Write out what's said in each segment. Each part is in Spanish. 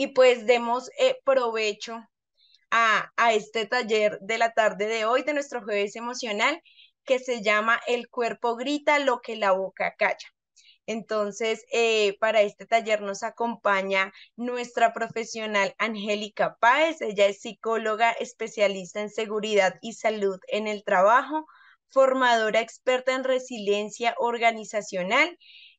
y pues demos eh, provecho a, este taller de la tarde de hoy, de nuestro jueves emocional, que se llama El cuerpo grita lo que la boca calla. Entonces, eh, para este taller nos acompaña nuestra profesional Angélica Páez. Ella es psicóloga especialista en seguridad y salud en el trabajo, formadora experta en resiliencia organizacional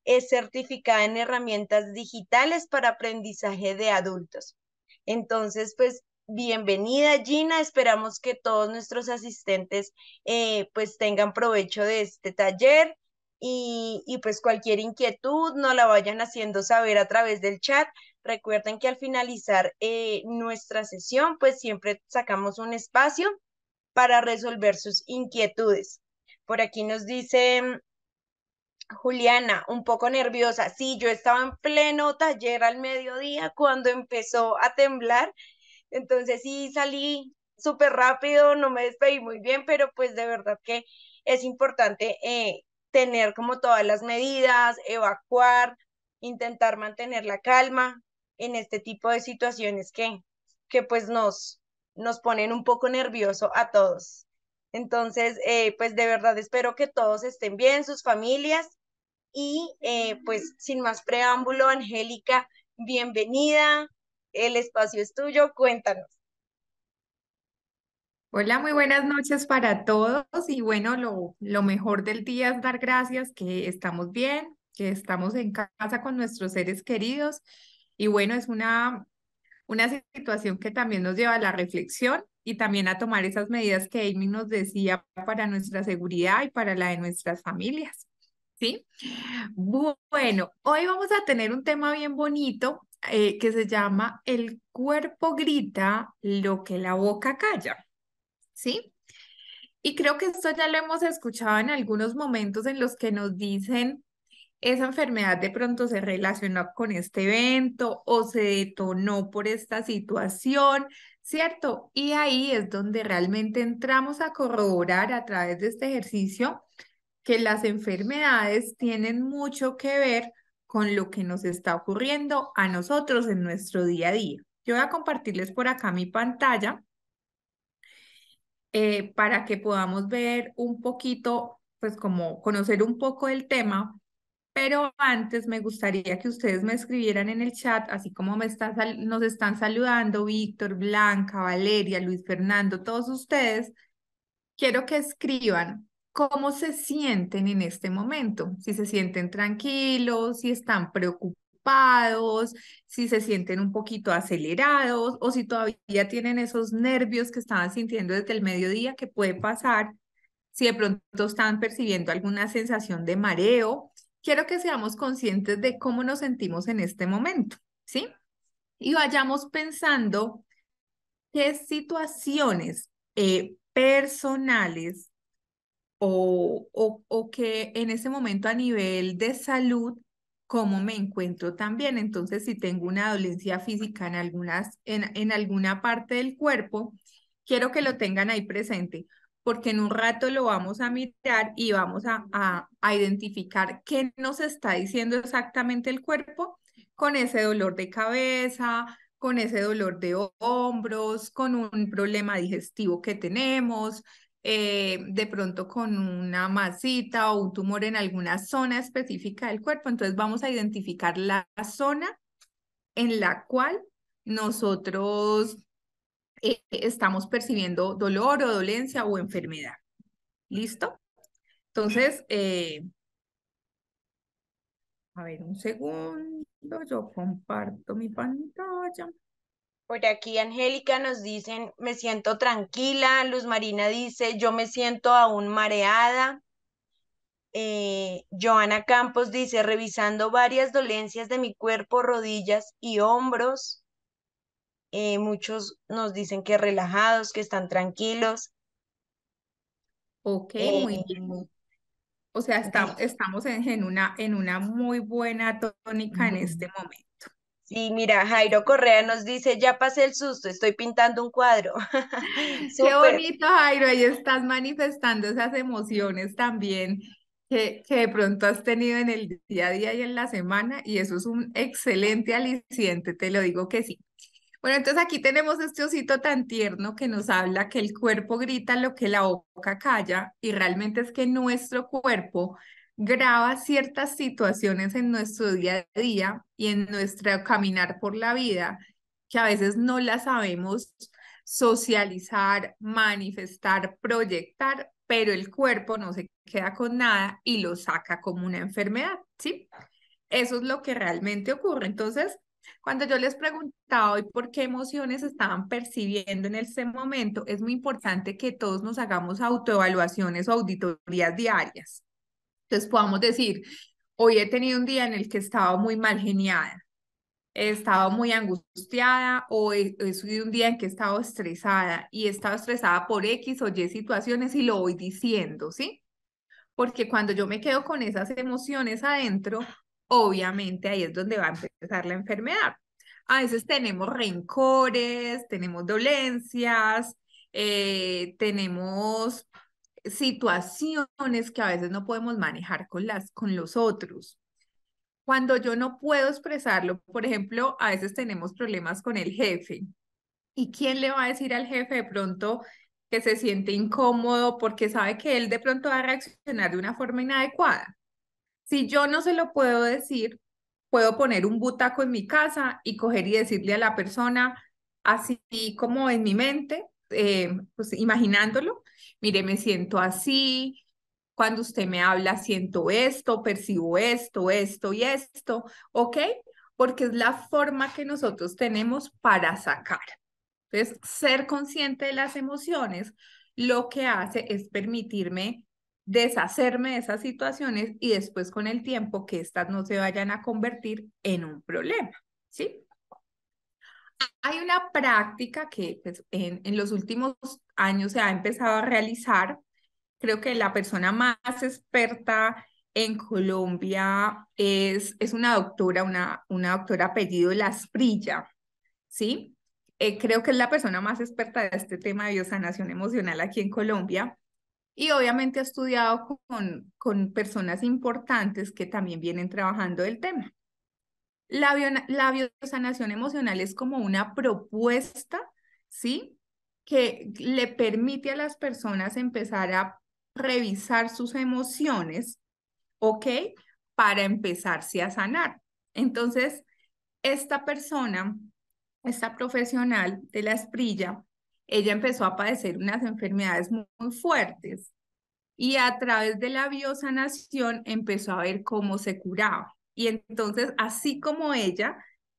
es certificada en herramientas digitales para aprendizaje de adultos. Entonces, pues bienvenida Gina, esperamos que todos nuestros asistentes eh, pues tengan provecho de este taller y, pues cualquier inquietud no la vayan haciendo saber a través del chat. Recuerden que al finalizar eh, nuestra sesión pues siempre sacamos un espacio para resolver sus inquietudes. Por aquí nos dice Juliana, un poco nerviosa. Sí, yo estaba en pleno taller al mediodía cuando empezó a temblar. Entonces sí salí súper rápido, no me despedí muy bien, pero pues de verdad que es importante eh, tener como todas las medidas, evacuar, intentar mantener la calma en este tipo de situaciones que, que pues nos, nos ponen un poco nervioso a todos. Entonces, eh, pues de verdad espero que todos estén bien, sus familias, y eh, pues sin más preámbulo, Angélica, bienvenida, el espacio es tuyo, cuéntanos. Hola, muy buenas noches para todos y bueno, lo, lo mejor del día es dar gracias que estamos bien, que estamos en casa con nuestros seres queridos y bueno, es una, una situación que también nos lleva a la reflexión y también a tomar esas medidas que Amy nos decía para nuestra seguridad y para la de nuestras familias. ¿sí? Bueno, hoy vamos a tener un tema bien bonito eh, que se llama El cuerpo grita lo que la boca calla, ¿sí? Y creo que esto ya lo hemos escuchado en algunos momentos en los que nos dicen, esa enfermedad de pronto se relacionó con este evento o se detonó por esta situación, ¿cierto? Y ahí es donde realmente entramos a corroborar a través de este ejercicio que las enfermedades tienen mucho que ver con lo que nos está ocurriendo a nosotros en nuestro día a día. Yo voy a compartirles por acá mi pantalla eh, para que podamos ver un poquito, pues como conocer un poco el tema, pero antes me gustaría que ustedes me escribieran en el chat, así como nos están saludando Víctor, Blanca, Valeria, Luis Fernando, todos ustedes, quiero que escriban cómo se sienten en este momento, si se sienten tranquilos, si están preocupados, si se sienten un poquito acelerados o si todavía tienen esos nervios que estaban sintiendo desde el mediodía que puede pasar, si de pronto están percibiendo alguna sensación de mareo. Quiero que seamos conscientes de cómo nos sentimos en este momento, ¿sí? Y vayamos pensando qué situaciones eh, personales o, o, que en ese momento a nivel de salud cómo me encuentro también. Entonces, si tengo una dolencia física en, algunas, en, en, alguna parte del cuerpo, quiero que lo tengan ahí presente, porque en un rato lo vamos a mirar y vamos a, a identificar qué nos está diciendo exactamente el cuerpo con ese dolor de cabeza, con ese dolor de hombros, con un problema digestivo que tenemos, eh, de pronto con una masita o un tumor en alguna zona específica del cuerpo. Entonces vamos a identificar la zona en la cual nosotros eh, estamos percibiendo dolor o dolencia o enfermedad. ¿Listo? Entonces, eh, a ver, un segundo, yo comparto mi pantalla. Por aquí Angélica nos dicen, me siento tranquila. Luz Marina dice, yo me siento aún mareada. Eh, Joana Campos dice, revisando varias dolencias de mi cuerpo, rodillas y hombros. Eh, muchos nos dicen que relajados, que están tranquilos. Ok, muy eh, bien. O sea, estamos, en, una, en una muy buena tónica en este momento. Sí, mira, Jairo Correa nos dice, ya pasé el susto, estoy pintando un cuadro. Qué bonito, Jairo, ahí estás manifestando esas emociones también que, que, de pronto has tenido en el día a día y en la semana, y eso es un excelente aliciente, te lo digo que sí. Bueno, entonces aquí tenemos este osito tan tierno que nos habla que el cuerpo grita lo que la boca calla, y realmente es que nuestro cuerpo graba ciertas situaciones en nuestro día a día y en nuestro caminar por la vida que a veces no las sabemos socializar, manifestar, proyectar, pero el cuerpo no se queda con nada y lo saca como una enfermedad, ¿sí? Eso es lo que realmente ocurre. Entonces, cuando yo les preguntaba hoy por qué emociones estaban percibiendo en ese momento, es muy importante que todos nos hagamos autoevaluaciones o auditorías diarias. Entonces podamos decir, hoy he tenido un día en el que he estado muy mal geniada, he estado muy angustiada o he, subido un día en que he estado estresada y he estado estresada por X o Y situaciones y lo voy diciendo, ¿sí? Porque cuando yo me quedo con esas emociones adentro, obviamente ahí es donde va a empezar la enfermedad. A veces tenemos rencores, tenemos dolencias, eh, tenemos situaciones que a veces no podemos manejar con, las, con los otros. Cuando yo no puedo expresarlo, por ejemplo, a veces tenemos problemas con el jefe. ¿Y quién le va a decir al jefe de pronto que se siente incómodo porque sabe que él de pronto va a reaccionar de una forma inadecuada? Si yo no se lo puedo decir, puedo poner un butaco en mi casa y coger y decirle a la persona, así como en mi mente, eh, pues imaginándolo, mire, me siento así, cuando usted me habla siento esto, percibo esto, esto y esto, ¿ok? Porque es la forma que nosotros tenemos para sacar. Entonces, ser consciente de las emociones lo que hace es permitirme deshacerme de esas situaciones y después con el tiempo que estas no se vayan a convertir en un problema, ¿sí? hay una práctica que pues, en, los últimos años se ha empezado a realizar. Creo que la persona más experta en Colombia es, es una doctora, una, una doctora apellido Lasprilla, ¿sí? Eh, creo que es la persona más experta de este tema de sanación emocional aquí en Colombia. Y obviamente ha estudiado con, con personas importantes que también vienen trabajando el tema. La, bio, la biosanación emocional es como una propuesta, ¿sí? Que le permite a las personas empezar a revisar sus emociones, ¿ok? Para empezarse a sanar. Entonces, esta persona, esta profesional de la esprilla, ella empezó a padecer unas enfermedades muy, muy, fuertes y a través de la biosanación empezó a ver cómo se curaba. Y entonces, así como ella,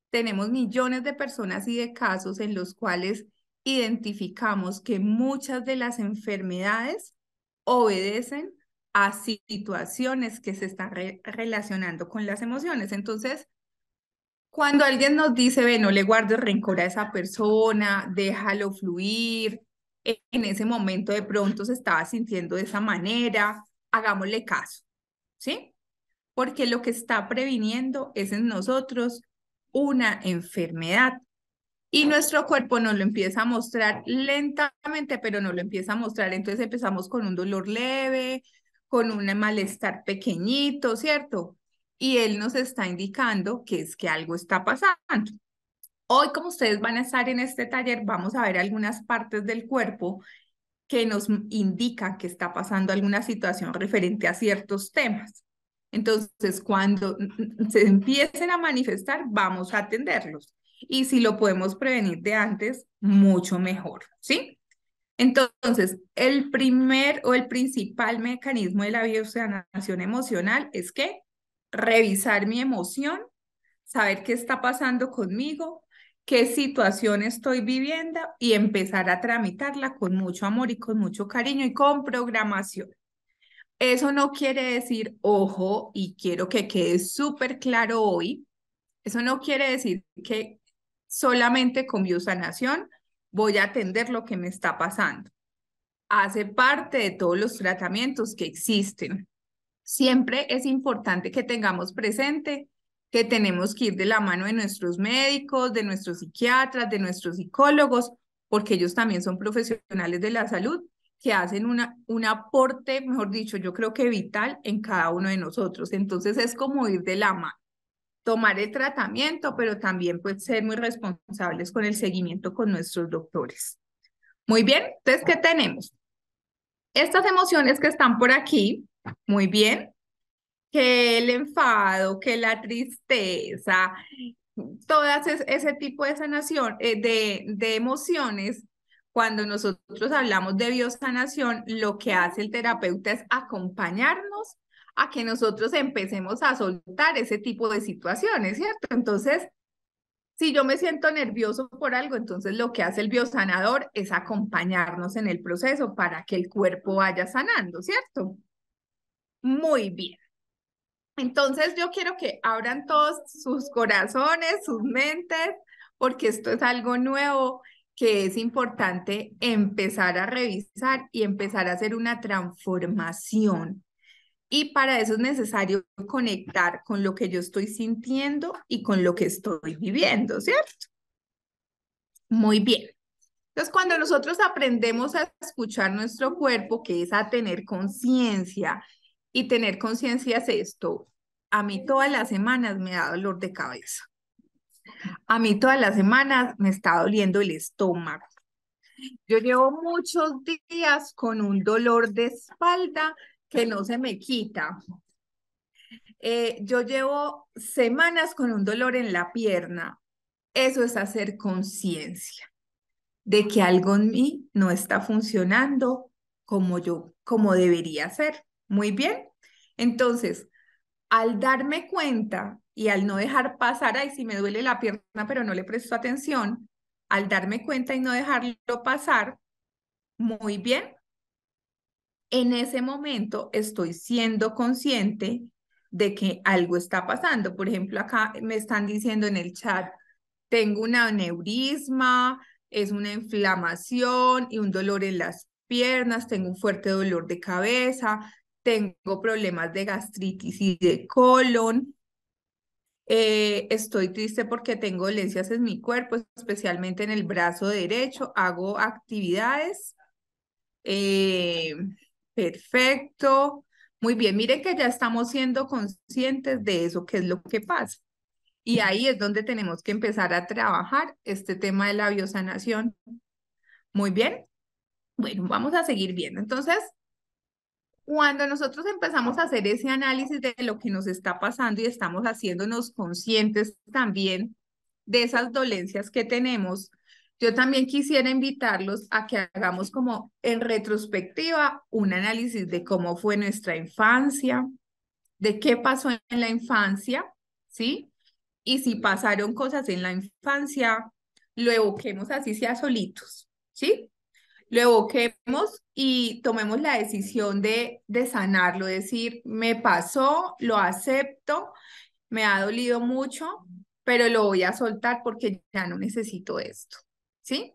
tenemos millones de personas y de casos en los cuales identificamos que muchas de las enfermedades obedecen a situaciones que se están relacionando con las emociones. Entonces, cuando alguien nos dice, ve, no le guardo rencor a esa persona, déjalo fluir, e-, en ese momento de pronto se estaba sintiendo de esa manera, hagámosle caso, ¿sí? porque lo que está previniendo es en nosotros una enfermedad. Y nuestro cuerpo nos lo empieza a mostrar lentamente, pero no lo empieza a mostrar. Entonces empezamos con un dolor leve, con un malestar pequeñito, ¿cierto? Y él nos está indicando que es que algo está pasando. Hoy, como ustedes van a estar en este taller, vamos a ver algunas partes del cuerpo que nos indican que está pasando alguna situación referente a ciertos temas. Entonces, cuando se empiecen a manifestar, vamos a atenderlos. Y si lo podemos prevenir de antes, mucho mejor, ¿sí? Entonces, el primer o el principal mecanismo de la biosanación emocional es que revisar mi emoción, saber qué está pasando conmigo, qué situación estoy viviendo y empezar a tramitarla con mucho amor y con mucho cariño y con programación. Eso no quiere decir, ojo, y quiero que quede súper claro hoy, eso no quiere decir que solamente con biosanación voy a atender lo que me está pasando. Hace parte de todos los tratamientos que existen. Siempre es importante que tengamos presente que tenemos que ir de la mano de nuestros médicos, de nuestros psiquiatras, de nuestros psicólogos, porque ellos también son profesionales de la salud que hacen una, un aporte, mejor dicho, yo creo que vital en cada uno de nosotros. Entonces es como ir de la mano, tomar el tratamiento, pero también pues ser muy responsables con el seguimiento con nuestros doctores. Muy bien, entonces, ¿qué tenemos? Estas emociones que están por aquí, muy bien, que el enfado, que la tristeza, todas ese, tipo de sanación, eh, de, de emociones cuando nosotros hablamos de biosanación, lo que hace el terapeuta es acompañarnos a que nosotros empecemos a soltar ese tipo de situaciones, ¿cierto? Entonces, si yo me siento nervioso por algo, entonces lo que hace el biosanador es acompañarnos en el proceso para que el cuerpo vaya sanando, ¿cierto? Muy bien. Entonces yo quiero que abran todos sus corazones, sus mentes, porque esto es algo nuevo que es importante empezar a revisar y empezar a hacer una transformación. Y para eso es necesario conectar con lo que yo estoy sintiendo y con lo que estoy viviendo, ¿cierto? Muy bien. Entonces, cuando nosotros aprendemos a escuchar nuestro cuerpo, que es a tener conciencia, y tener conciencia es esto, a mí todas las semanas me da dolor de cabeza. A mí todas las semanas me está doliendo el estómago. Yo llevo muchos días con un dolor de espalda que no se me quita. Eh, yo llevo semanas con un dolor en la pierna. Eso es hacer conciencia de que algo en mí no está funcionando como yo, como debería ser. Muy bien. Entonces, al darme cuenta y al no dejar pasar, ahí si me duele la pierna, pero no le presto atención, al darme cuenta y no dejarlo pasar, muy bien, en ese momento estoy siendo consciente de que algo está pasando. Por ejemplo, acá me están diciendo en el chat, tengo un aneurisma, es una inflamación y un dolor en las piernas, tengo un fuerte dolor de cabeza, tengo problemas de gastritis y de colon, eh, estoy triste porque tengo dolencias en mi cuerpo, especialmente en el brazo derecho. Hago actividades. Eh, perfecto. Muy bien, miren que ya estamos siendo conscientes de eso, qué es lo que pasa. Y ahí es donde tenemos que empezar a trabajar este tema de la biosanación. Muy bien. Bueno, vamos a seguir viendo. Entonces, cuando nosotros empezamos a hacer ese análisis de lo que nos está pasando y estamos haciéndonos conscientes también de esas dolencias que tenemos, yo también quisiera invitarlos a que hagamos como en retrospectiva un análisis de cómo fue nuestra infancia, de qué pasó en la infancia, ¿sí? Y si pasaron cosas en la infancia, lo evoquemos así sea solitos, ¿sí? lo evoquemos y tomemos la decisión de, de sanarlo, decir, me pasó, lo acepto, me ha dolido mucho, pero lo voy a soltar porque ya no necesito esto, ¿sí?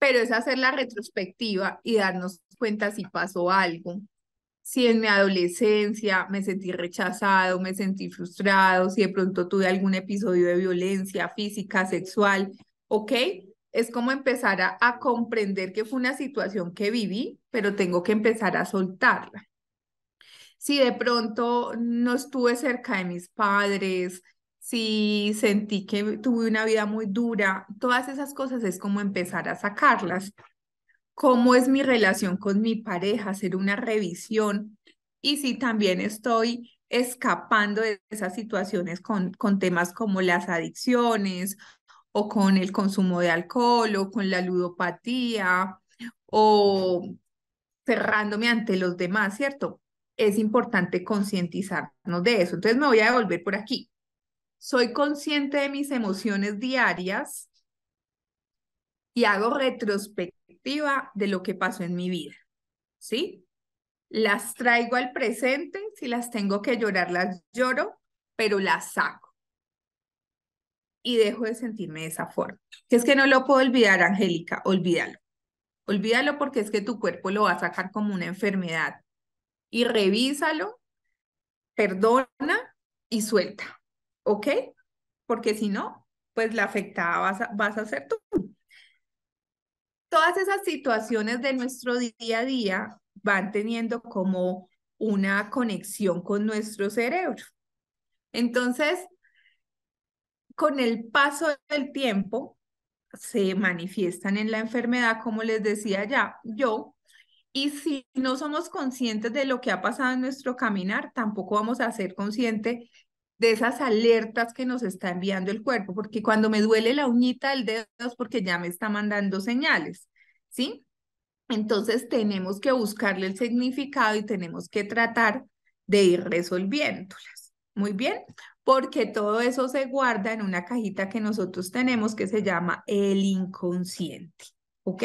Pero es hacer la retrospectiva y darnos cuenta si pasó algo, si en mi adolescencia me sentí rechazado, me sentí frustrado, si de pronto tuve algún episodio de violencia física, sexual, ¿ok? es como empezar a, comprender que fue una situación que viví, pero tengo que empezar a soltarla. Si de pronto no estuve cerca de mis padres, si sentí que tuve una vida muy dura, todas esas cosas es como empezar a sacarlas. ¿Cómo es mi relación con mi pareja? Hacer una revisión. Y si también estoy escapando de esas situaciones con, con temas como las adicciones o con el consumo de alcohol o con la ludopatía o cerrándome ante los demás, ¿cierto? Es importante concientizarnos de eso. Entonces me voy a devolver por aquí. Soy consciente de mis emociones diarias y hago retrospectiva de lo que pasó en mi vida, ¿sí? Las traigo al presente, si las tengo que llorar, las lloro, pero las saco y dejo de sentirme de esa forma. Que es que no lo puedo olvidar, Angélica, olvídalo. Olvídalo porque es que tu cuerpo lo va a sacar como una enfermedad. Y revísalo, perdona y suelta, ¿ok? Porque si no, pues la afectada vas a, vas a ser tú. Todas esas situaciones de nuestro día a día van teniendo como una conexión con nuestro cerebro. Entonces, con el paso del tiempo se manifiestan en la enfermedad, como les decía ya yo, y si no somos conscientes de lo que ha pasado en nuestro caminar, tampoco vamos a ser conscientes de esas alertas que nos está enviando el cuerpo, porque cuando me duele la uñita del dedo es porque ya me está mandando señales, ¿sí? Entonces tenemos que buscarle el significado y tenemos que tratar de ir resolviéndolas. Muy bien, porque todo eso se guarda en una cajita que nosotros tenemos que se llama el inconsciente, ¿ok?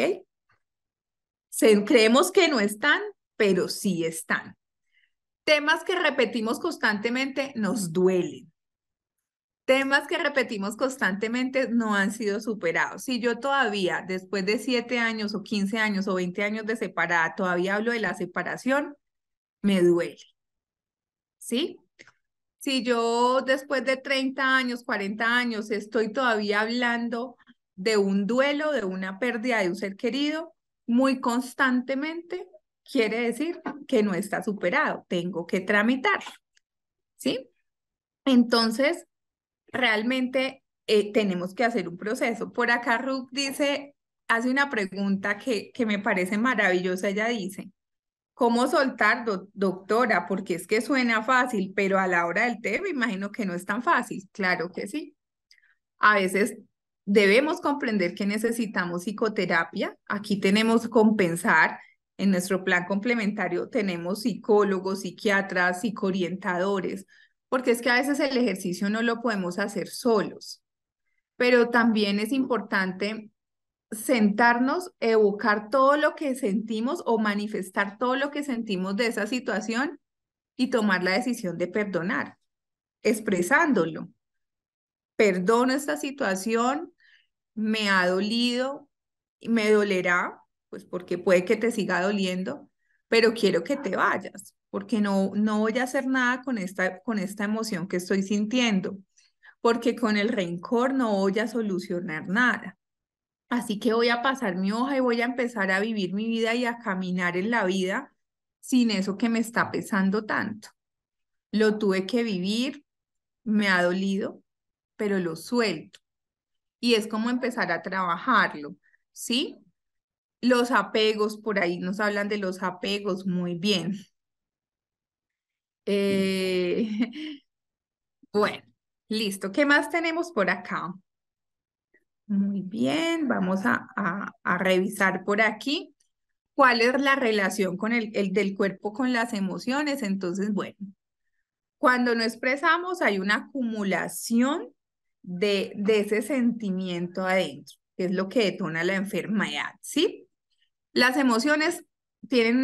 creemos que no están, pero sí están. Temas que repetimos constantemente nos duelen. Temas que repetimos constantemente no han sido superados. Si yo todavía, después de siete años o quince años o veinte años de separada, todavía hablo de la separación, me duele. ¿Sí? si yo después de 30 años, 40 años, estoy todavía hablando de un duelo, de una pérdida de un ser querido, muy constantemente, quiere decir que no está superado, tengo que tramitar, ¿Sí? Entonces, realmente eh, tenemos que hacer un proceso. Por acá Ruth dice, hace una pregunta que, que me parece maravillosa, ella dice, ¿Cómo soltar, doctora? Porque es que suena fácil, pero a la hora del té me imagino que no es tan fácil. Claro que sí. A veces debemos comprender que necesitamos psicoterapia. Aquí tenemos compensar. En nuestro plan complementario tenemos psicólogos, psiquiatras, psicoorientadores, porque es que a veces el ejercicio no lo podemos hacer solos. Pero también es importante sentarnos, evocar todo lo que sentimos o manifestar todo lo que sentimos de esa situación y tomar la decisión de perdonar, expresándolo. Perdono esta situación, me ha dolido, me dolerá, pues porque puede que te siga doliendo, pero quiero que te vayas, porque no, no voy a hacer nada con esta, con esta emoción que estoy sintiendo, porque con el rencor no voy a solucionar nada. Así que voy a pasar mi hoja y voy a empezar a vivir mi vida y a caminar en la vida sin eso que me está pesando tanto. Lo tuve que vivir, me ha dolido, pero lo suelto. Y es como empezar a trabajarlo, ¿sí? Los apegos, por ahí nos hablan de los apegos, muy bien. Eh, bueno, listo. ¿Qué más tenemos por acá? Muy bien, vamos a, revisar por aquí cuál es la relación con el, del cuerpo con las emociones. Entonces, bueno, cuando no expresamos hay una acumulación de, ese sentimiento adentro, que es lo que detona la enfermedad, ¿sí? Las emociones tienen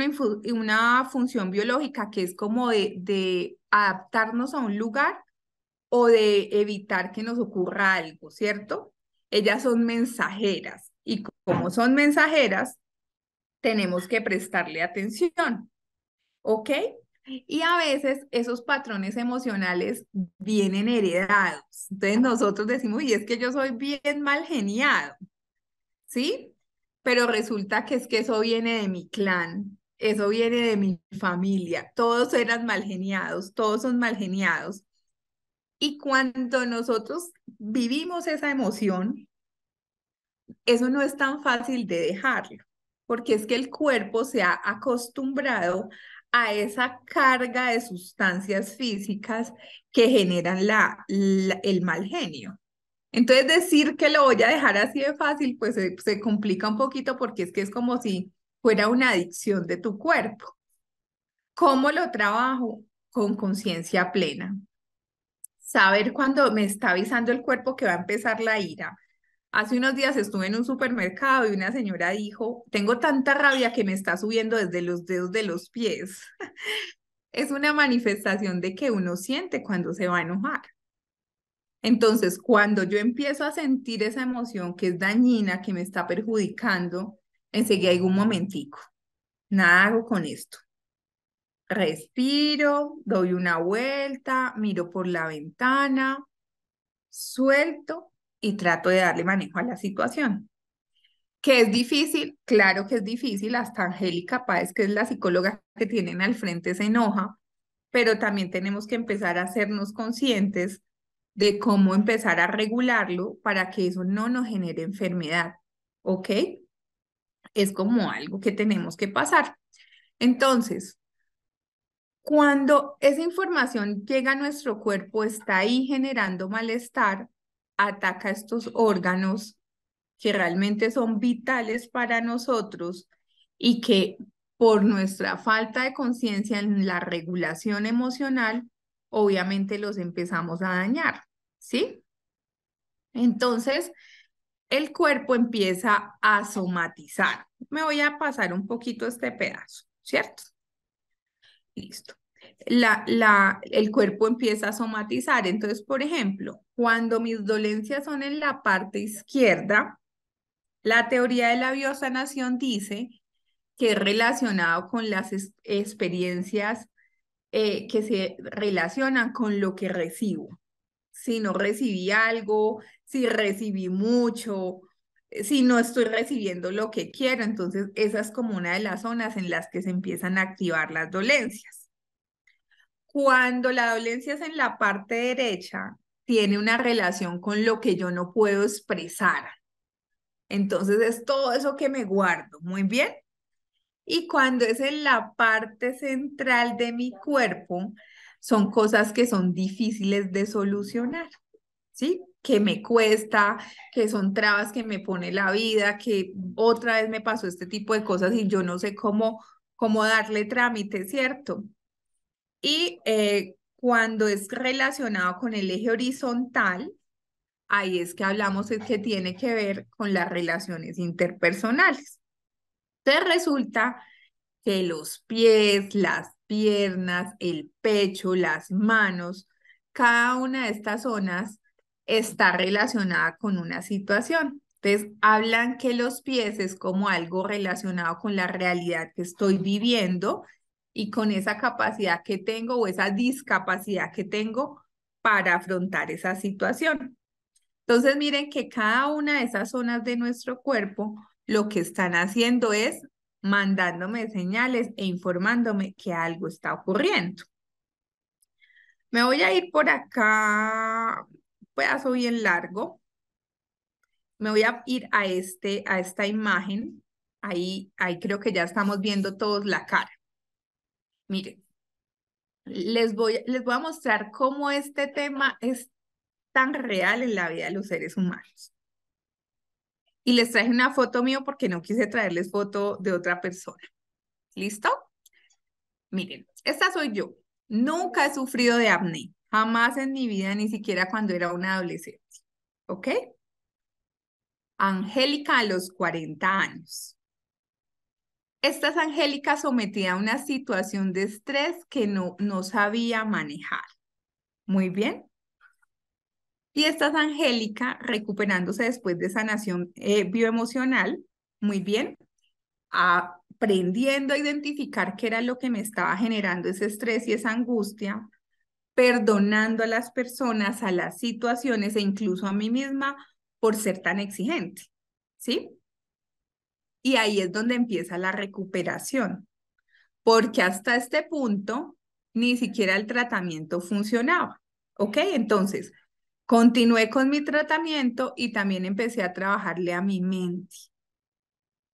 una, función biológica que es como de, de adaptarnos a un lugar o de evitar que nos ocurra algo, ¿cierto? ellas son mensajeras y como son mensajeras, tenemos que prestarle atención. ¿Ok? Y a veces esos patrones emocionales vienen heredados. Entonces nosotros decimos, y es que yo soy bien mal geniado, ¿sí? Pero resulta que es que eso viene de mi clan, eso viene de mi familia. Todos eran mal geniados, todos son mal geniados. Y cuando nosotros vivimos esa emoción, eso no es tan fácil de dejarlo, porque es que el cuerpo se ha acostumbrado a esa carga de sustancias físicas que generan la, el mal genio. Entonces decir que lo voy a dejar así de fácil, pues se, se complica un poquito porque es que es como si fuera una adicción de tu cuerpo. ¿Cómo lo trabajo? Con conciencia plena saber cuando me está avisando el cuerpo que va a empezar la ira. Hace unos días estuve en un supermercado y una señora dijo, tengo tanta rabia que me está subiendo desde los dedos de los pies. es una manifestación de que uno siente cuando se va a enojar. Entonces, cuando yo empiezo a sentir esa emoción que es dañina, que me está perjudicando, enseguida hay un momentico, nada hago con esto. Respiro, doy una vuelta, miro por la ventana, suelto y trato de darle manejo a la situación. Que es difícil, claro que es difícil, hasta Angélica Páez, que es la psicóloga que tienen al frente, se enoja, pero también tenemos que empezar a hacernos conscientes de cómo empezar a regularlo para que eso no nos genere enfermedad, ¿ok? Es como algo que tenemos que pasar. Entonces, cuando esa información llega a nuestro cuerpo, está ahí generando malestar, ataca estos órganos que realmente son vitales para nosotros y que por nuestra falta de conciencia en la regulación emocional, obviamente los empezamos a dañar, ¿sí? Entonces, el cuerpo empieza a somatizar. Me voy a pasar un poquito este pedazo, ¿cierto? Listo. La, la, el cuerpo empieza a somatizar. Entonces, por ejemplo, cuando mis dolencias son en la parte izquierda, la teoría de la biosanación dice que es relacionado con las experiencias eh, que se relacionan con lo que recibo. Si no recibí algo, si recibí mucho si no estoy recibiendo lo que quiero. Entonces, esa es como una de las zonas en las que se empiezan a activar las dolencias. Cuando la dolencia es en la parte derecha, tiene una relación con lo que yo no puedo expresar. Entonces, es todo eso que me guardo. Muy bien. Y cuando es en la parte central de mi cuerpo, son cosas que son difíciles de solucionar. ¿Sí? que me cuesta, que son trabas que me pone la vida, que otra vez me pasó este tipo de cosas y yo no sé cómo, cómo darle trámite, ¿cierto? Y eh, cuando es relacionado con el eje horizontal, ahí es que hablamos de que tiene que ver con las relaciones interpersonales. Entonces resulta que los pies, las piernas, el pecho, las manos, cada una de estas zonas está relacionada con una situación. Entonces, hablan que los pies es como algo relacionado con la realidad que estoy viviendo y con esa capacidad que tengo o esa discapacidad que tengo para afrontar esa situación. Entonces, miren que cada una de esas zonas de nuestro cuerpo lo que están haciendo es mandándome señales e informándome que algo está ocurriendo. Me voy a ir por acá pedazo bien largo. Me voy a ir a, este, a esta imagen. Ahí, ahí creo que ya estamos viendo todos la cara. Miren, les voy, les voy a mostrar cómo este tema es tan real en la vida de los seres humanos. Y les traje una foto mío porque no quise traerles foto de otra persona. ¿Listo? Miren, esta soy yo. Nunca he sufrido de apnea. Jamás en mi vida, ni siquiera cuando era una adolescente. ¿Ok? Angélica a los 40 años. Esta es Angélica sometida a una situación de estrés que no, no sabía manejar. Muy bien. Y esta es Angélica recuperándose después de sanación eh, bioemocional. Muy bien. Aprendiendo a identificar qué era lo que me estaba generando ese estrés y esa angustia perdonando a las personas, a las situaciones e incluso a mí misma por ser tan exigente, ¿sí? Y ahí es donde empieza la recuperación, porque hasta este punto ni siquiera el tratamiento funcionaba, ¿ok? Entonces, continué con mi tratamiento y también empecé a trabajarle a mi mente.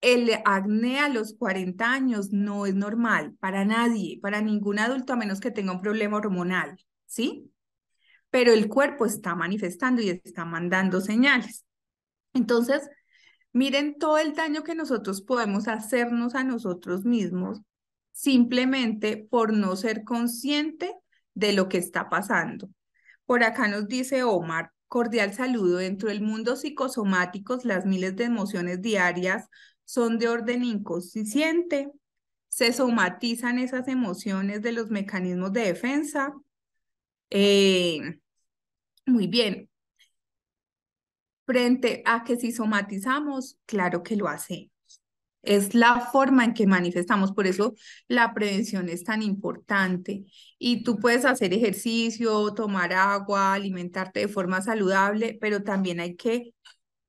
El acné a los 40 años no es normal para nadie, para ningún adulto, a menos que tenga un problema hormonal. ¿sí? Pero el cuerpo está manifestando y está mandando señales. Entonces, miren todo el daño que nosotros podemos hacernos a nosotros mismos simplemente por no ser consciente de lo que está pasando. Por acá nos dice Omar, cordial saludo. Dentro del mundo psicosomático las miles de emociones diarias son de orden inconsciente. Se somatizan esas emociones de los mecanismos de defensa, eh, muy bien. Frente a que si somatizamos, claro que lo hacemos. Es la forma en que manifestamos, por eso la prevención es tan importante. Y tú puedes hacer ejercicio, tomar agua, alimentarte de forma saludable, pero también hay que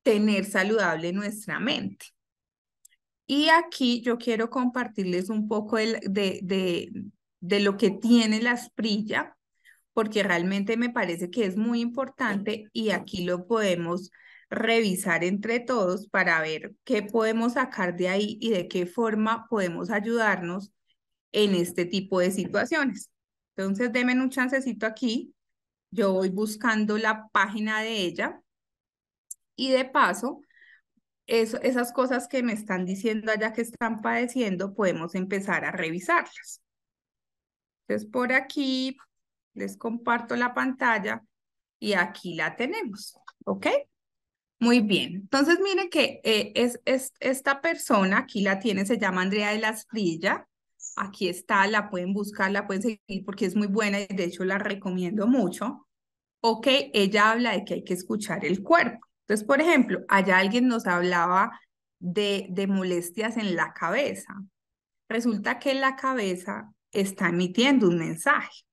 tener saludable nuestra mente. Y aquí yo quiero compartirles un poco de, de, de lo que tiene la esprilla porque realmente me parece que es muy importante y aquí lo podemos revisar entre todos para ver qué podemos sacar de ahí y de qué forma podemos ayudarnos en este tipo de situaciones. Entonces, denme un chancecito aquí. Yo voy buscando la página de ella y de paso, esas cosas que me están diciendo allá que están padeciendo, podemos empezar a revisarlas. Entonces, por aquí les comparto la pantalla y aquí la tenemos, ¿ok? Muy bien, entonces miren que eh, es, esta persona, aquí la tiene, se llama Andrea de las Frilla. Aquí está, la pueden buscar, la pueden seguir porque es muy buena y de hecho la recomiendo mucho. Ok, ella habla de que hay que escuchar el cuerpo. Entonces, por ejemplo, allá alguien nos hablaba de, de molestias en la cabeza. Resulta que la cabeza está emitiendo un mensaje.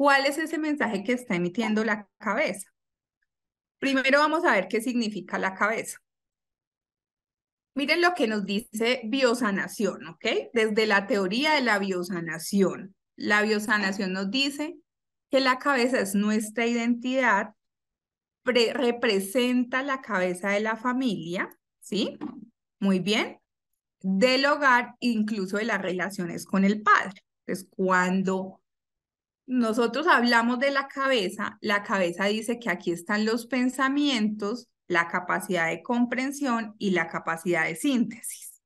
¿Cuál es ese mensaje que está emitiendo la cabeza? Primero vamos a ver qué significa la cabeza. Miren lo que nos dice biosanación, ¿ok? Desde la teoría de la biosanación. La biosanación nos dice que la cabeza es nuestra identidad, representa la cabeza de la familia, ¿sí? Muy bien. Del hogar, incluso de las relaciones con el padre. Entonces, cuando nosotros hablamos de la cabeza, la cabeza dice que aquí están los pensamientos, la capacidad de comprensión y la capacidad de síntesis.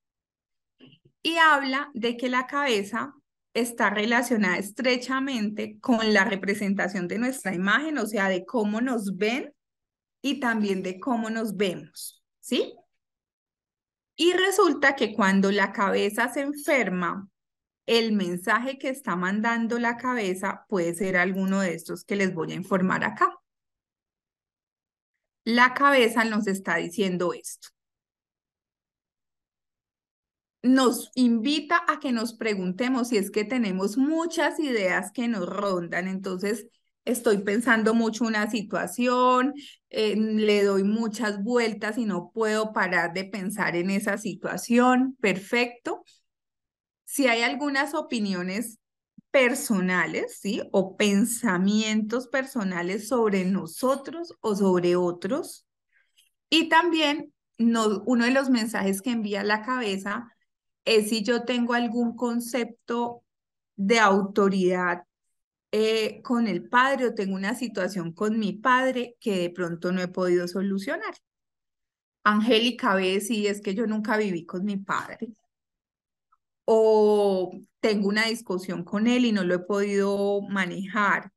Y habla de que la cabeza está relacionada estrechamente con la representación de nuestra imagen, o sea, de cómo nos ven y también de cómo nos vemos, ¿sí? Y resulta que cuando la cabeza se enferma, el mensaje que está mandando la cabeza puede ser alguno de estos que les voy a informar acá. La cabeza nos está diciendo esto. Nos invita a que nos preguntemos si es que tenemos muchas ideas que nos rondan. Entonces, estoy pensando mucho una situación, eh, le doy muchas vueltas y no puedo parar de pensar en esa situación. Perfecto si hay algunas opiniones personales, ¿sí? O pensamientos personales sobre nosotros o sobre otros. Y también uno de los mensajes que envía la cabeza es si yo tengo algún concepto de autoridad eh, con el padre o tengo una situación con mi padre que de pronto no he podido solucionar. Angélica ve si es que yo nunca viví con mi padre o tengo una discusión con él y no lo he podido manejar,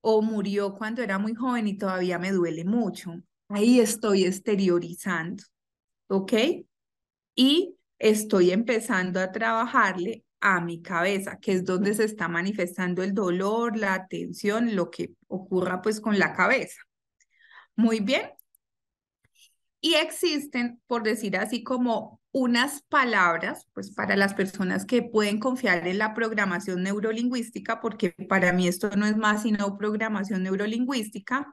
o murió cuando era muy joven y todavía me duele mucho. Ahí estoy exteriorizando, ¿ok? Y estoy empezando a trabajarle a mi cabeza, que es donde se está manifestando el dolor, la tensión, lo que ocurra pues con la cabeza. Muy bien, y existen, por decir así, como unas palabras, pues para las personas que pueden confiar en la programación neurolingüística, porque para mí esto no es más sino programación neurolingüística,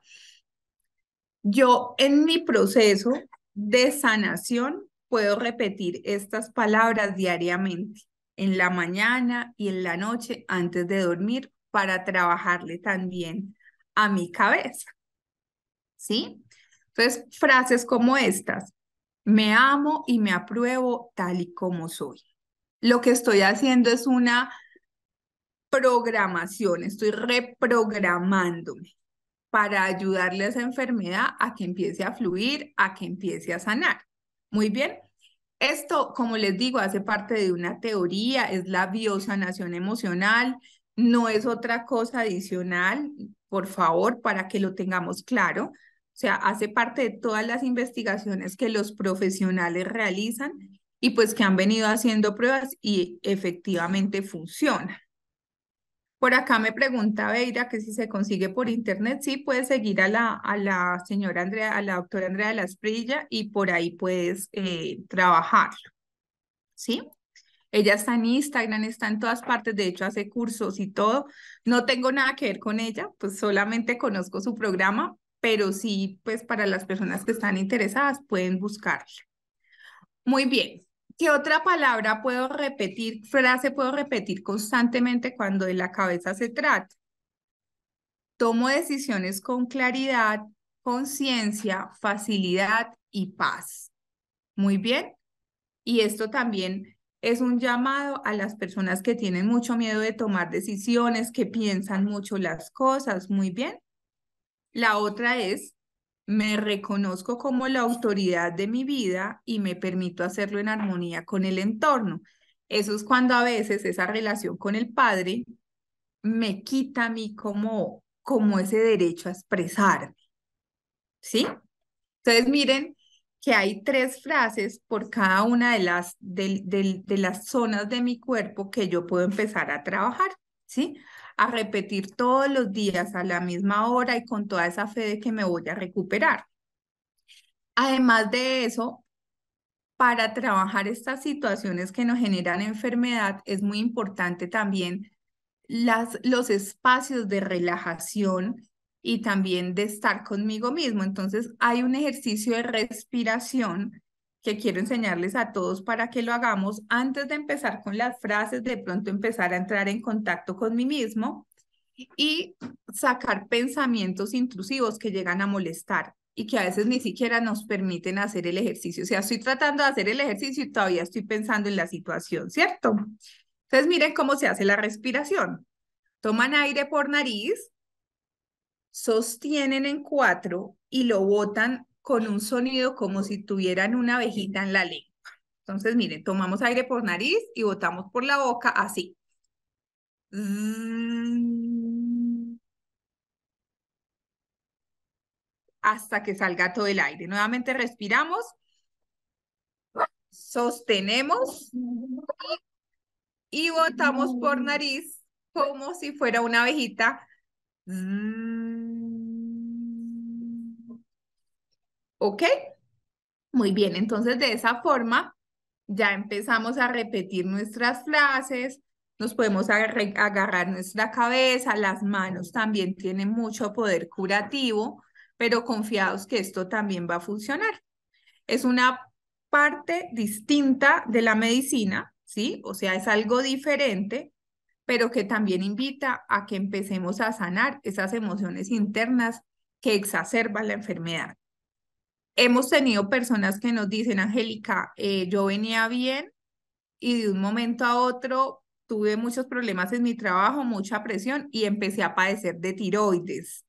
yo en mi proceso de sanación puedo repetir estas palabras diariamente, en la mañana y en la noche antes de dormir, para trabajarle también a mi cabeza. ¿Sí? Entonces, frases como estas, me amo y me apruebo tal y como soy. Lo que estoy haciendo es una programación, estoy reprogramándome para ayudarle a esa enfermedad a que empiece a fluir, a que empiece a sanar. Muy bien. Esto, como les digo, hace parte de una teoría, es la biosanación emocional, no es otra cosa adicional, por favor, para que lo tengamos claro. O sea, hace parte de todas las investigaciones que los profesionales realizan y pues que han venido haciendo pruebas y efectivamente funciona. Por acá me pregunta Veira que si se consigue por internet, sí, puedes seguir a la, a la señora Andrea, a la doctora Andrea Lasprilla y por ahí puedes trabajar, eh, trabajarlo. ¿Sí? Ella está en Instagram, está en todas partes, de hecho hace cursos y todo. No tengo nada que ver con ella, pues solamente conozco su programa, pero sí, pues para las personas que están interesadas pueden buscarlo. Muy bien. ¿Qué otra palabra puedo repetir, frase puedo repetir constantemente cuando de la cabeza se trata? Tomo decisiones con claridad, conciencia, facilidad y paz. Muy bien. Y esto también es un llamado a las personas que tienen mucho miedo de tomar decisiones, que piensan mucho las cosas. Muy bien. La otra es, me reconozco como la autoridad de mi vida y me permito hacerlo en armonía con el entorno. Eso es cuando a veces esa relación con el padre me quita a mí como, como ese derecho a expresarme. ¿Sí? Entonces miren que hay tres frases por cada una de las, de las zonas de mi cuerpo que yo puedo empezar a trabajar. ¿Sí? a repetir todos los días a la misma hora y con toda esa fe de que me voy a recuperar. Además de eso, para trabajar estas situaciones que nos generan enfermedad, es muy importante también las, los espacios de relajación y también de estar conmigo mismo. Entonces, hay un ejercicio de respiración que quiero enseñarles a todos para que lo hagamos antes de empezar con las frases, de pronto empezar a entrar en contacto con mí mismo y sacar pensamientos intrusivos que llegan a molestar y que a veces ni siquiera nos permiten hacer el ejercicio. O sea, estoy tratando de hacer el ejercicio y todavía estoy pensando en la situación, ¿cierto? Entonces, miren cómo se hace la respiración. Toman aire por nariz, sostienen en cuatro y lo botan con un sonido como si tuvieran una abejita en la lengua. Entonces, miren, tomamos aire por nariz y botamos por la boca así. Hasta que salga todo el aire. Nuevamente respiramos. Sostenemos. Y botamos por nariz como si fuera una abejita. ¿Ok? Muy bien, entonces de esa forma ya empezamos a repetir nuestras frases, nos podemos agarrar nuestra cabeza, las manos también tienen mucho poder curativo, pero confiados que esto también va a funcionar. Es una parte distinta de la medicina, ¿sí? O sea, es algo diferente, pero que también invita a que empecemos a sanar esas emociones internas que exacerban la enfermedad hemos tenido personas que nos dicen, Angélica, eh, yo venía bien y de un momento a otro tuve muchos problemas en mi trabajo, mucha presión y empecé a padecer de tiroides.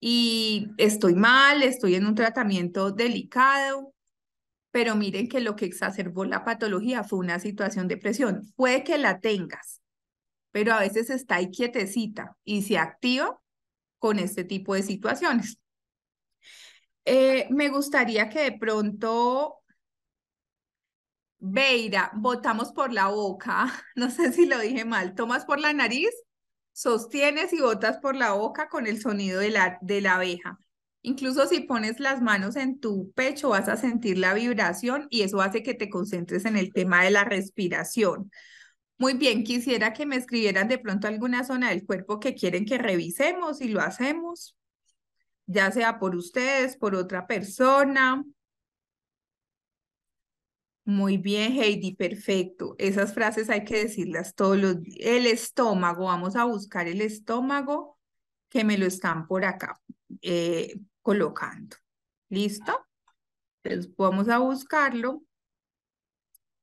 Y estoy mal, estoy en un tratamiento delicado, pero miren que lo que exacerbó la patología fue una situación de presión. Puede que la tengas, pero a veces está ahí quietecita y se activa con este tipo de situaciones. Eh, me gustaría que de pronto, Beira, votamos por la boca, no sé si lo dije mal, tomas por la nariz, sostienes y botas por la boca con el sonido de la, de la abeja. Incluso si pones las manos en tu pecho vas a sentir la vibración y eso hace que te concentres en el tema de la respiración. Muy bien, quisiera que me escribieran de pronto alguna zona del cuerpo que quieren que revisemos y lo hacemos ya sea por ustedes, por otra persona. Muy bien, Heidi, perfecto. Esas frases hay que decirlas todos los días. El estómago, vamos a buscar el estómago que me lo están por acá eh, colocando. ¿Listo? Entonces vamos a buscarlo.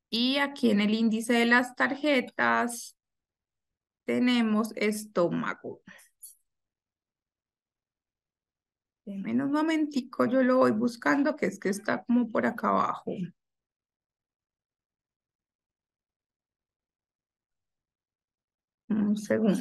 Y aquí en el índice de las tarjetas tenemos estómago. Menos momentico, yo lo voy buscando, que es que está como por acá abajo. Un segundo.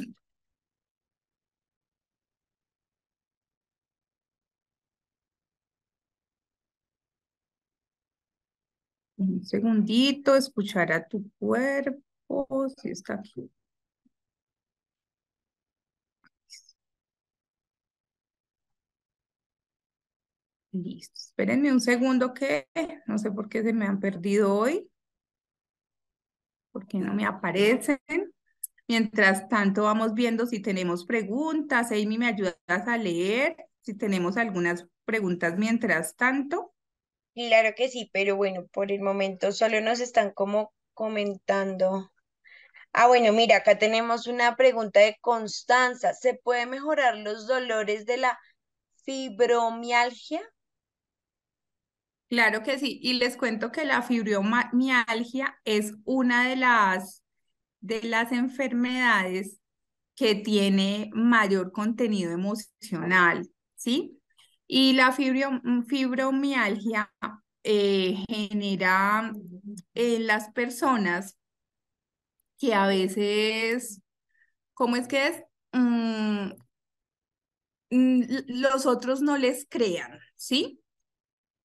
Un segundito, escuchar a tu cuerpo, si está aquí. Listo. Espérenme un segundo que no sé por qué se me han perdido hoy. Porque no me aparecen. Mientras tanto, vamos viendo si tenemos preguntas. Amy, ¿me ayudas a leer? Si tenemos algunas preguntas mientras tanto. Claro que sí, pero bueno, por el momento solo nos están como comentando. Ah, bueno, mira, acá tenemos una pregunta de Constanza. ¿Se puede mejorar los dolores de la fibromialgia? Claro que sí, y les cuento que la fibromialgia es una de las, de las enfermedades que tiene mayor contenido emocional, ¿sí? Y la fibromialgia eh, genera en las personas que a veces, ¿cómo es que es? Mm, mm, los otros no les crean, ¿sí?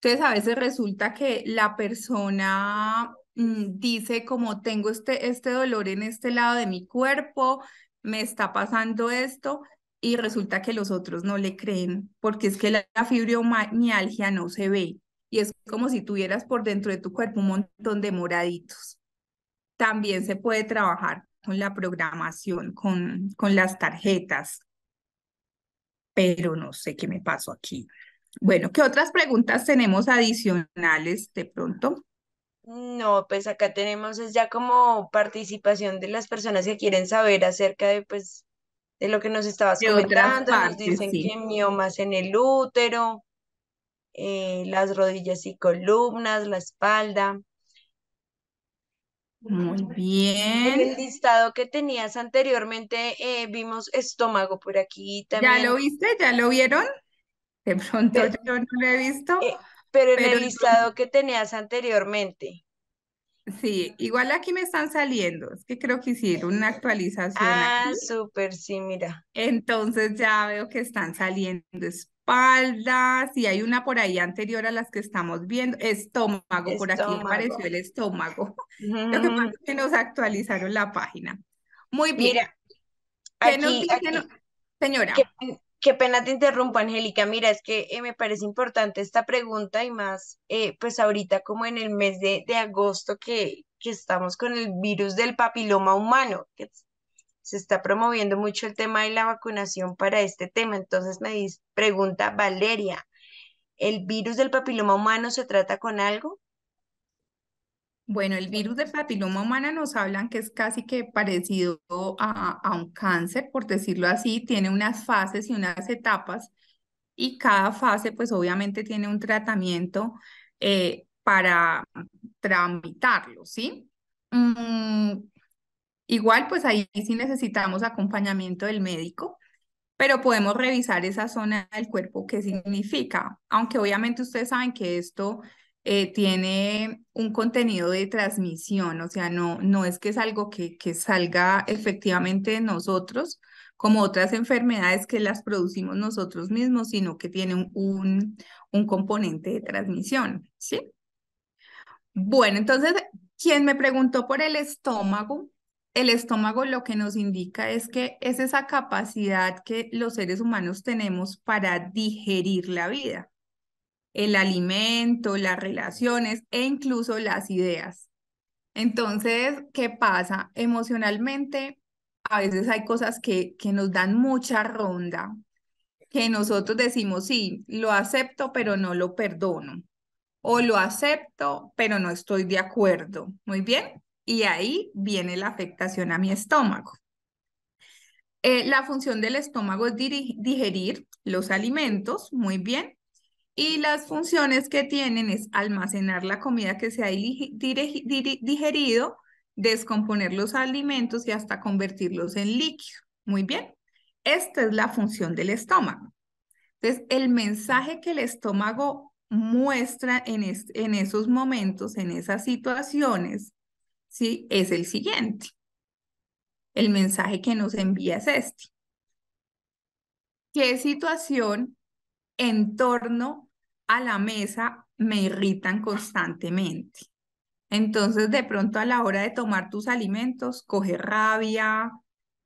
Entonces a veces resulta que la persona mm, dice como tengo este, este dolor en este lado de mi cuerpo, me está pasando esto y resulta que los otros no le creen porque es que la, fibromialgia no se ve y es como si tuvieras por dentro de tu cuerpo un montón de moraditos. También se puede trabajar con la programación, con, con las tarjetas, pero no sé qué me pasó aquí. Bueno, ¿qué otras preguntas tenemos adicionales de pronto? No, pues acá tenemos es ya como participación de las personas que quieren saber acerca de pues de lo que nos estabas comentando, dicen que miomas en el útero, eh, las rodillas y columnas, la espalda. Muy bien. En el listado que tenías anteriormente eh, vimos estómago por aquí también. ¿Ya lo viste? ¿Ya lo vieron? De pronto yo no lo he visto. Eh, pero en el listado que tenías anteriormente. Sí, igual aquí me están saliendo. Es que creo que hicieron una actualización. Ah, súper, sí, mira. Entonces ya veo que están saliendo espaldas y hay una por ahí anterior a las que estamos viendo. Estómago, por aquí apareció el estómago. Lo que pasa es que nos actualizaron la página. Muy bien. aquí, Señora. Qué pena te interrumpo, Angélica. Mira, es que eh, me parece importante esta pregunta y más, eh, pues ahorita como en el mes de, agosto que, estamos con el virus del papiloma humano, que se está promoviendo mucho el tema de la vacunación para este tema. Entonces me dice, pregunta Valeria, ¿el virus del papiloma humano se trata con algo? Bueno, el virus de papiloma humana nos hablan que es casi que parecido a, un cáncer, por decirlo así, tiene unas fases y unas etapas y cada fase pues obviamente tiene un tratamiento eh, para tramitarlo, ¿sí? Mm, igual pues ahí sí necesitamos acompañamiento del médico, pero podemos revisar esa zona del cuerpo ¿qué significa, aunque obviamente ustedes saben que esto eh, tiene un contenido de transmisión, o sea, no, no es que es algo que, salga efectivamente de nosotros, como otras enfermedades que las producimos nosotros mismos, sino que tiene un, componente de transmisión, ¿sí? Bueno, entonces, quien me preguntó por el estómago, el estómago lo que nos indica es que es esa capacidad que los seres humanos tenemos para digerir la vida el alimento, las relaciones e incluso las ideas. Entonces, ¿qué pasa? Emocionalmente, a veces hay cosas que, que nos dan mucha ronda, que nosotros decimos, sí, lo acepto, pero no lo perdono. O lo acepto, pero no estoy de acuerdo. Muy bien. Y ahí viene la afectación a mi estómago. Eh, la función del estómago es digerir los alimentos, muy bien, y las funciones que tienen es almacenar la comida que se ha digerido, descomponer los alimentos y hasta convertirlos en líquido. Muy bien. Esta es la función del estómago. Entonces, el mensaje que el estómago muestra en, en esos momentos, en esas situaciones, ¿sí? es el siguiente. El mensaje que nos envía es este. ¿Qué situación entorno a la mesa me irritan constantemente. Entonces, de pronto a la hora de tomar tus alimentos, coge rabia,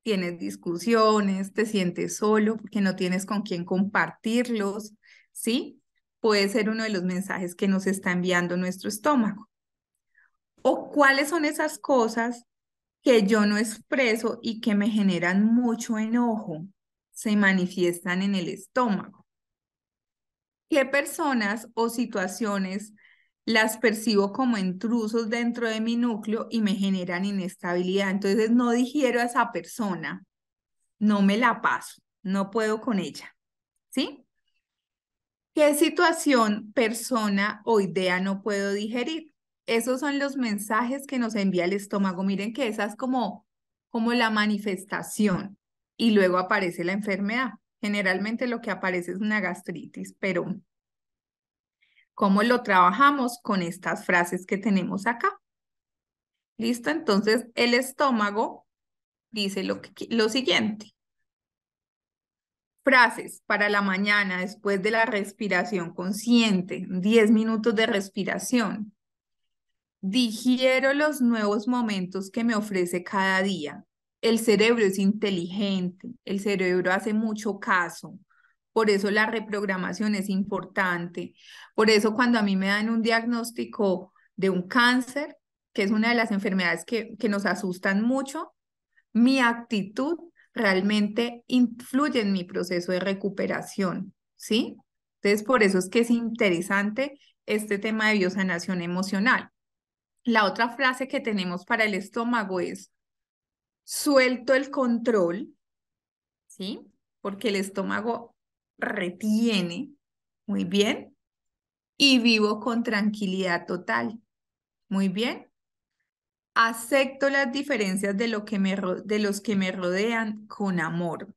tienes discusiones, te sientes solo porque no tienes con quién compartirlos, ¿sí? Puede ser uno de los mensajes que nos está enviando nuestro estómago. ¿O cuáles son esas cosas que yo no expreso y que me generan mucho enojo? Se manifiestan en el estómago. ¿Qué personas o situaciones las percibo como intrusos dentro de mi núcleo y me generan inestabilidad? Entonces no digiero a esa persona, no me la paso, no puedo con ella. ¿Sí? ¿Qué situación, persona o idea no puedo digerir? Esos son los mensajes que nos envía el estómago. Miren que esa es como, como la manifestación y luego aparece la enfermedad. Generalmente lo que aparece es una gastritis, pero ¿cómo lo trabajamos con estas frases que tenemos acá? ¿Listo? Entonces, el estómago dice lo, lo siguiente. Frases para la mañana después de la respiración consciente, 10 minutos de respiración. Digiero los nuevos momentos que me ofrece cada día el cerebro es inteligente, el cerebro hace mucho caso, por eso la reprogramación es importante, por eso cuando a mí me dan un diagnóstico de un cáncer, que es una de las enfermedades que, nos asustan mucho, mi actitud realmente influye en mi proceso de recuperación, ¿sí? Entonces, por eso es que es interesante este tema de biosanación emocional. La otra frase que tenemos para el estómago es, suelto el control, ¿sí? Porque el estómago retiene, muy bien, y vivo con tranquilidad total, muy bien. Acepto las diferencias de, lo que me, de los que me rodean con amor.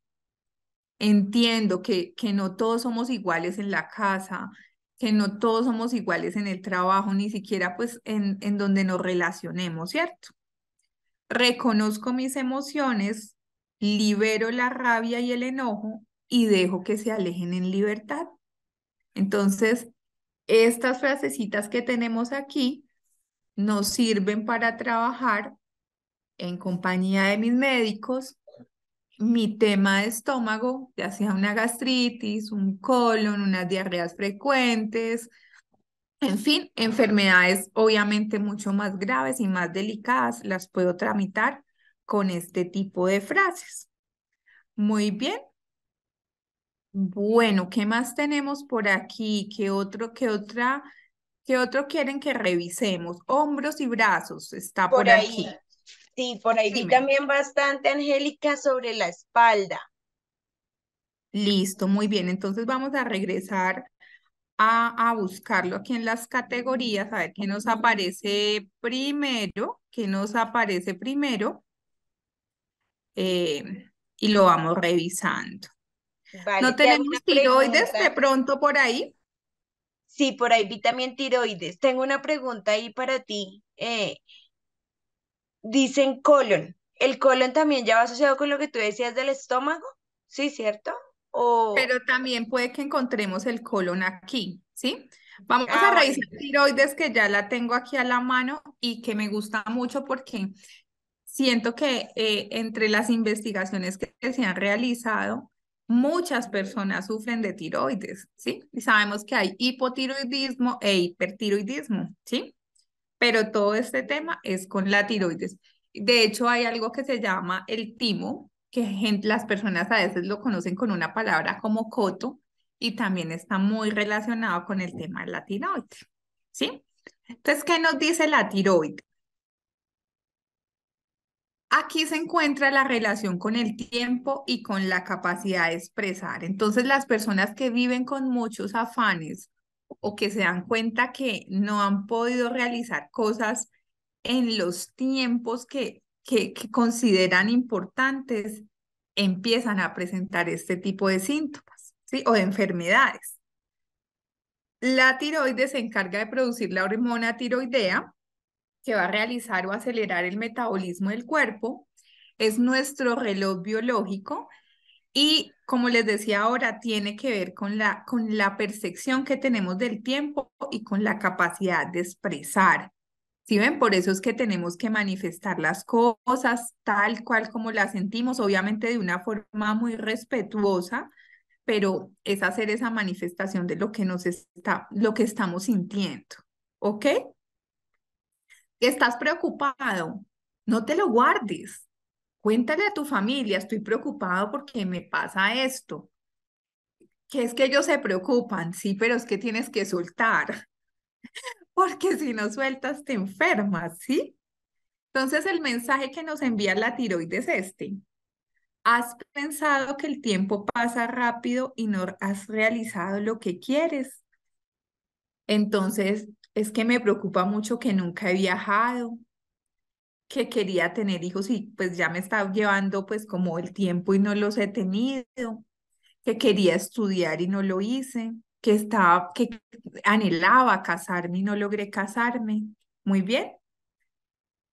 Entiendo que, que no todos somos iguales en la casa, que no todos somos iguales en el trabajo, ni siquiera pues en, en donde nos relacionemos, ¿cierto? reconozco mis emociones, libero la rabia y el enojo y dejo que se alejen en libertad. Entonces, estas frasecitas que tenemos aquí nos sirven para trabajar en compañía de mis médicos mi tema de estómago, ya sea una gastritis, un colon, unas diarreas frecuentes, en fin, enfermedades obviamente mucho más graves y más delicadas las puedo tramitar con este tipo de frases. Muy bien. Bueno, ¿qué más tenemos por aquí? ¿Qué otro, qué otra, qué otro quieren que revisemos? Hombros y brazos, está por, ahí. aquí. Sí, por ahí también bastante, Angélica, sobre la espalda. Listo, muy bien. Entonces vamos a regresar a, buscarlo aquí en las categorías, a ver qué nos aparece primero, qué nos aparece primero, eh, y lo vamos revisando. ¿No tenemos tiroides de pronto por ahí? Sí, por ahí vi también tiroides. Tengo una pregunta ahí para ti. Eh, dicen colon. ¿El colon también ya va asociado con lo que tú decías del estómago? Sí, ¿cierto? Pero también puede que encontremos el colon aquí, ¿sí? Vamos a ah, revisar tiroides que ya la tengo aquí a la mano y que me gusta mucho porque siento que eh, entre las investigaciones que se han realizado, muchas personas sufren de tiroides, ¿sí? Y sabemos que hay hipotiroidismo e hipertiroidismo, ¿sí? Pero todo este tema es con la tiroides. De hecho, hay algo que se llama el timo, que las personas a veces lo conocen con una palabra como coto y también está muy relacionado con el tema de la tiroide. ¿sí? Entonces, ¿qué nos dice la tiroide Aquí se encuentra la relación con el tiempo y con la capacidad de expresar. Entonces, las personas que viven con muchos afanes o que se dan cuenta que no han podido realizar cosas en los tiempos que que, consideran importantes empiezan a presentar este tipo de síntomas ¿sí? o de enfermedades. La tiroides se encarga de producir la hormona tiroidea que va a realizar o acelerar el metabolismo del cuerpo. Es nuestro reloj biológico y, como les decía ahora, tiene que ver con la, con la percepción que tenemos del tiempo y con la capacidad de expresar ¿Sí ven, por eso es que tenemos que manifestar las cosas tal cual como las sentimos, obviamente de una forma muy respetuosa, pero es hacer esa manifestación de lo que nos está, lo que estamos sintiendo, ¿ok? Estás preocupado, no te lo guardes. Cuéntale a tu familia, estoy preocupado porque me pasa esto. Que es que ellos se preocupan, sí, pero es que tienes que soltar porque si no sueltas te enfermas, ¿sí? Entonces el mensaje que nos envía la tiroides es este. Has pensado que el tiempo pasa rápido y no has realizado lo que quieres. Entonces, es que me preocupa mucho que nunca he viajado, que quería tener hijos y pues ya me está llevando pues como el tiempo y no los he tenido, que quería estudiar y no lo hice, que estaba, que anhelaba casarme y no logré casarme. Muy bien.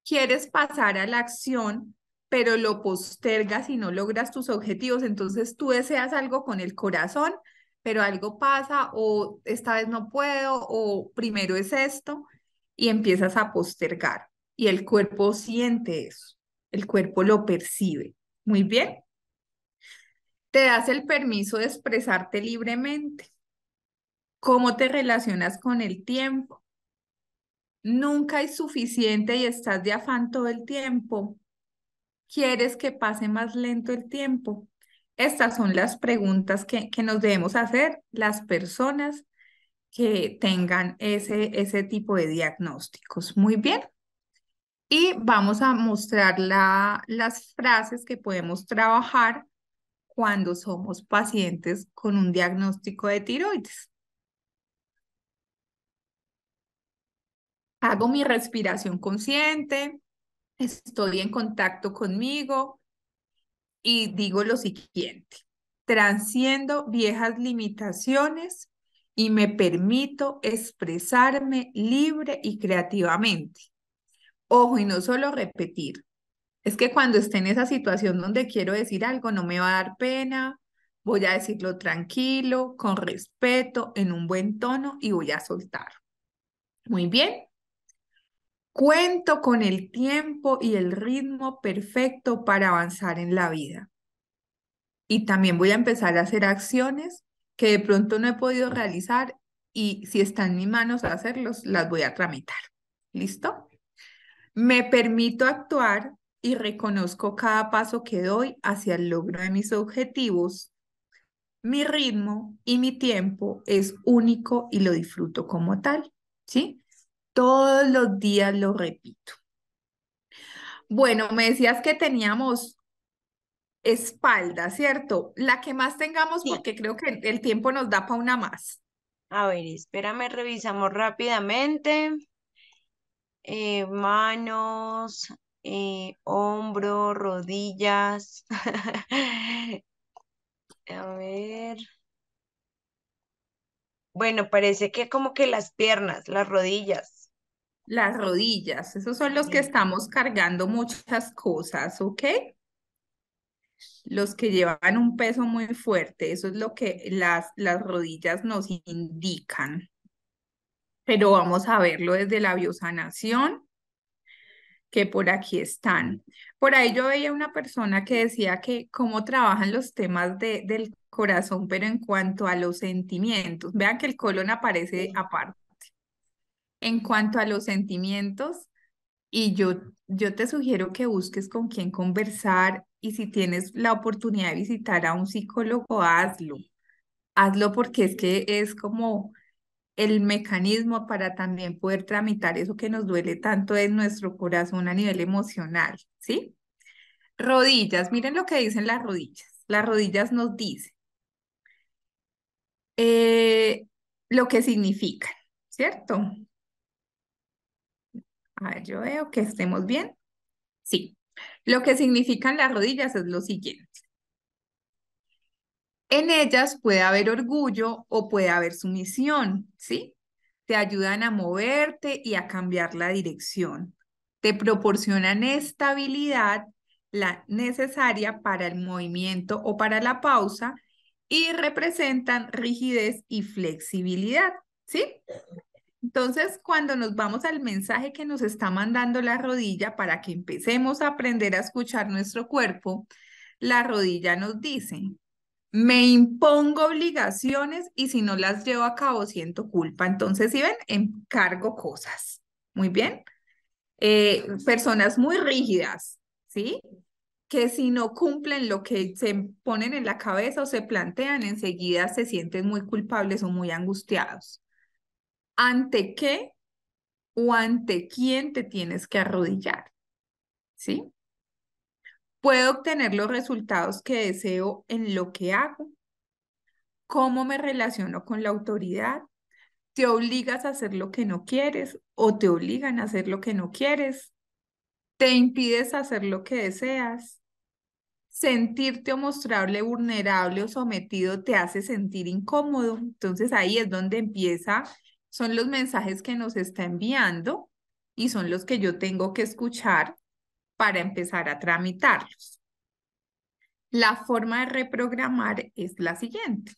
Quieres pasar a la acción, pero lo postergas y no logras tus objetivos. Entonces tú deseas algo con el corazón, pero algo pasa o esta vez no puedo o primero es esto y empiezas a postergar. Y el cuerpo siente eso, el cuerpo lo percibe. Muy bien. Te das el permiso de expresarte libremente cómo te relacionas con el tiempo. Nunca es suficiente y estás de afán todo el tiempo. ¿Quieres que pase más lento el tiempo? Estas son las preguntas que, que nos debemos hacer las personas que tengan ese, ese tipo de diagnósticos. Muy bien. Y vamos a mostrar la, las frases que podemos trabajar cuando somos pacientes con un diagnóstico de tiroides. hago mi respiración consciente, estoy en contacto conmigo y digo lo siguiente, transciendo viejas limitaciones y me permito expresarme libre y creativamente. Ojo, y no solo repetir. Es que cuando esté en esa situación donde quiero decir algo, no me va a dar pena, voy a decirlo tranquilo, con respeto, en un buen tono y voy a soltar. Muy bien, Cuento con el tiempo y el ritmo perfecto para avanzar en la vida. Y también voy a empezar a hacer acciones que de pronto no he podido realizar y si están en mis manos hacerlos, las voy a tramitar. ¿Listo? Me permito actuar y reconozco cada paso que doy hacia el logro de mis objetivos. Mi ritmo y mi tiempo es único y lo disfruto como tal, ¿sí? Todos los días lo repito. Bueno, me decías que teníamos espalda, ¿cierto? La que más tengamos, porque creo que el tiempo nos da para una más. A ver, espérame, revisamos rápidamente. Eh, manos, eh, hombro, rodillas. A ver. Bueno, parece que como que las piernas, las rodillas las rodillas. Esos son los que estamos cargando muchas cosas, ¿ok? Los que llevan un peso muy fuerte, eso es lo que las, las rodillas nos indican. Pero vamos a verlo desde la biosanación que por aquí están. Por ahí yo veía una persona que decía que cómo trabajan los temas de, del corazón, pero en cuanto a los sentimientos, vean que el colon aparece aparte en cuanto a los sentimientos, y yo, yo te sugiero que busques con quién conversar y si tienes la oportunidad de visitar a un psicólogo, hazlo. Hazlo porque es que es como el mecanismo para también poder tramitar eso que nos duele tanto en nuestro corazón a nivel emocional, ¿sí? Rodillas, miren lo que dicen las rodillas. Las rodillas nos dicen eh, lo que significan, ¿cierto? A yo veo que estemos bien. Sí. Lo que significan las rodillas es lo siguiente. En ellas puede haber orgullo o puede haber sumisión, ¿sí? Te ayudan a moverte y a cambiar la dirección. Te proporcionan estabilidad, la necesaria para el movimiento o para la pausa y representan rigidez y flexibilidad, ¿sí? Entonces, cuando nos vamos al mensaje que nos está mandando la rodilla para que empecemos a aprender a escuchar nuestro cuerpo, la rodilla nos dice, me impongo obligaciones y si no las llevo a cabo siento culpa. Entonces, si ven, encargo cosas. Muy bien. Eh, personas muy rígidas, ¿sí? Que si no cumplen lo que se ponen en la cabeza o se plantean, enseguida se sienten muy culpables o muy angustiados ante qué o ante quién te tienes que arrodillar. ¿Sí? ¿Puedo obtener los resultados que deseo en lo que hago? ¿Cómo me relaciono con la autoridad? ¿Te obligas a hacer lo que no quieres o te obligan a hacer lo que no quieres? ¿Te impides hacer lo que deseas? sentirte o mostrarle vulnerable o sometido te hace sentir incómodo. Entonces ahí es donde empieza son los mensajes que nos está enviando y son los que yo tengo que escuchar para empezar a tramitarlos. La forma de reprogramar es la siguiente.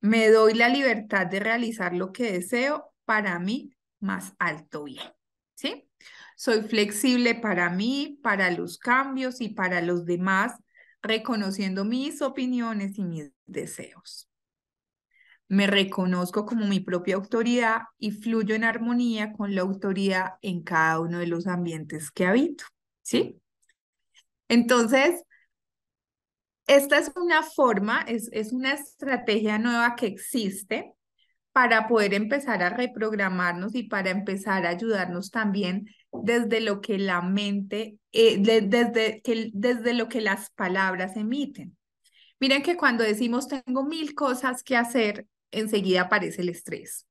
Me doy la libertad de realizar lo que deseo para mí más alto bien. ¿Sí? Soy flexible para mí, para los cambios y para los demás, reconociendo mis opiniones y mis deseos me reconozco como mi propia autoridad y fluyo en armonía con la autoridad en cada uno de los ambientes que habito, ¿sí? Entonces, esta es una forma, es, es una estrategia nueva que existe para poder empezar a reprogramarnos y para empezar a ayudarnos también desde lo que la mente, eh, desde, desde lo que las palabras emiten. Miren que cuando decimos tengo mil cosas que hacer, enseguida aparece el estrés.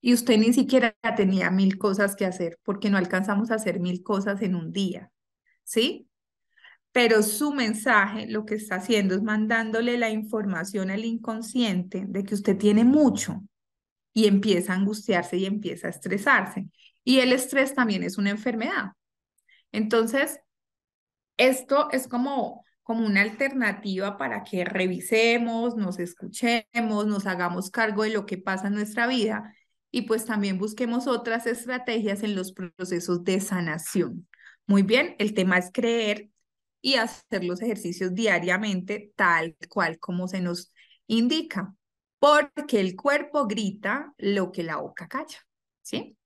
Y usted ni siquiera tenía mil cosas que hacer porque no alcanzamos a hacer mil cosas en un día, ¿sí? Pero su mensaje lo que está haciendo es mandándole la información al inconsciente de que usted tiene mucho y empieza a angustiarse y empieza a estresarse. Y el estrés también es una enfermedad. Entonces, esto es como como una alternativa para que revisemos, nos escuchemos, nos hagamos cargo de lo que pasa en nuestra vida y pues también busquemos otras estrategias en los procesos de sanación. Muy bien, el tema es creer y hacer los ejercicios diariamente tal cual como se nos indica, porque el cuerpo grita lo que la boca calla, ¿sí?